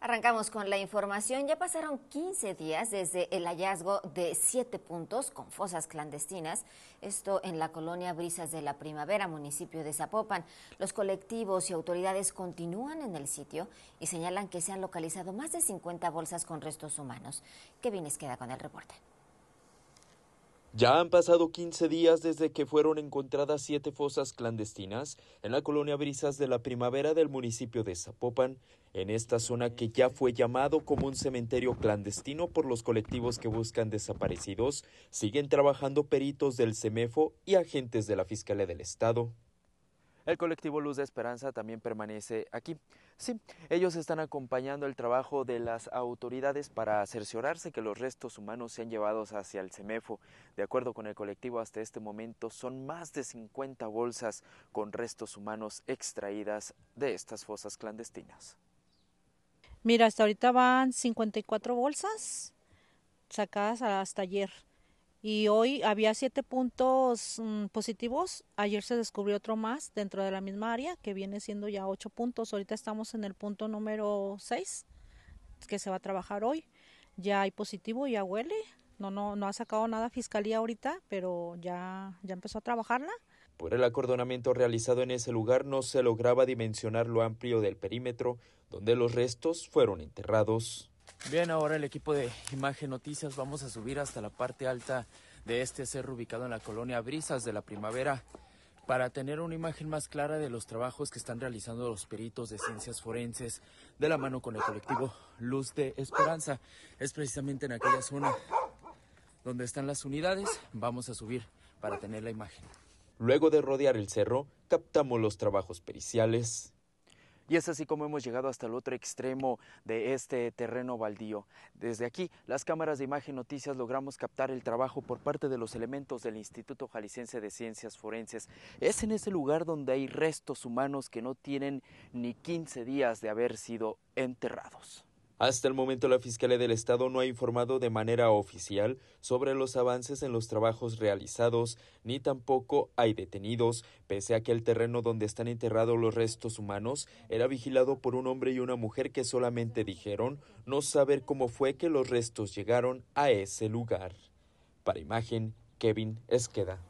Arrancamos con la información. Ya pasaron 15 días desde el hallazgo de siete puntos con fosas clandestinas, esto en la colonia Brisas de la Primavera, municipio de Zapopan. Los colectivos y autoridades continúan en el sitio y señalan que se han localizado más de 50 bolsas con restos humanos. Kevin queda con el reporte. Ya han pasado 15 días desde que fueron encontradas siete fosas clandestinas en la colonia Brisas de la Primavera del municipio de Zapopan, en esta zona que ya fue llamado como un cementerio clandestino por los colectivos que buscan desaparecidos, siguen trabajando peritos del CEMEFO y agentes de la Fiscalía del Estado. El colectivo Luz de Esperanza también permanece aquí. Sí, ellos están acompañando el trabajo de las autoridades para cerciorarse que los restos humanos sean llevados hacia el CEMEFO. De acuerdo con el colectivo, hasta este momento son más de 50 bolsas con restos humanos extraídas de estas fosas clandestinas. Mira, hasta ahorita van 54 bolsas sacadas hasta ayer y hoy había siete puntos mm, positivos. Ayer se descubrió otro más dentro de la misma área, que viene siendo ya ocho puntos. Ahorita estamos en el punto número seis, que se va a trabajar hoy. Ya hay positivo, ya huele. No, no, no ha sacado nada fiscalía ahorita, pero ya, ya empezó a trabajarla. Por el acordonamiento realizado en ese lugar no se lograba dimensionar lo amplio del perímetro donde los restos fueron enterrados. Bien, ahora el equipo de Imagen Noticias vamos a subir hasta la parte alta de este cerro ubicado en la colonia Brisas de la Primavera para tener una imagen más clara de los trabajos que están realizando los peritos de ciencias forenses de la mano con el colectivo Luz de Esperanza. Es precisamente en aquella zona donde están las unidades. Vamos a subir para tener la imagen. Luego de rodear el cerro, captamos los trabajos periciales y es así como hemos llegado hasta el otro extremo de este terreno baldío. Desde aquí, las cámaras de imagen noticias logramos captar el trabajo por parte de los elementos del Instituto Jalisciense de Ciencias Forenses. Es en ese lugar donde hay restos humanos que no tienen ni 15 días de haber sido enterrados. Hasta el momento la Fiscalía del Estado no ha informado de manera oficial sobre los avances en los trabajos realizados, ni tampoco hay detenidos, pese a que el terreno donde están enterrados los restos humanos era vigilado por un hombre y una mujer que solamente dijeron no saber cómo fue que los restos llegaron a ese lugar. Para imagen, Kevin Esqueda.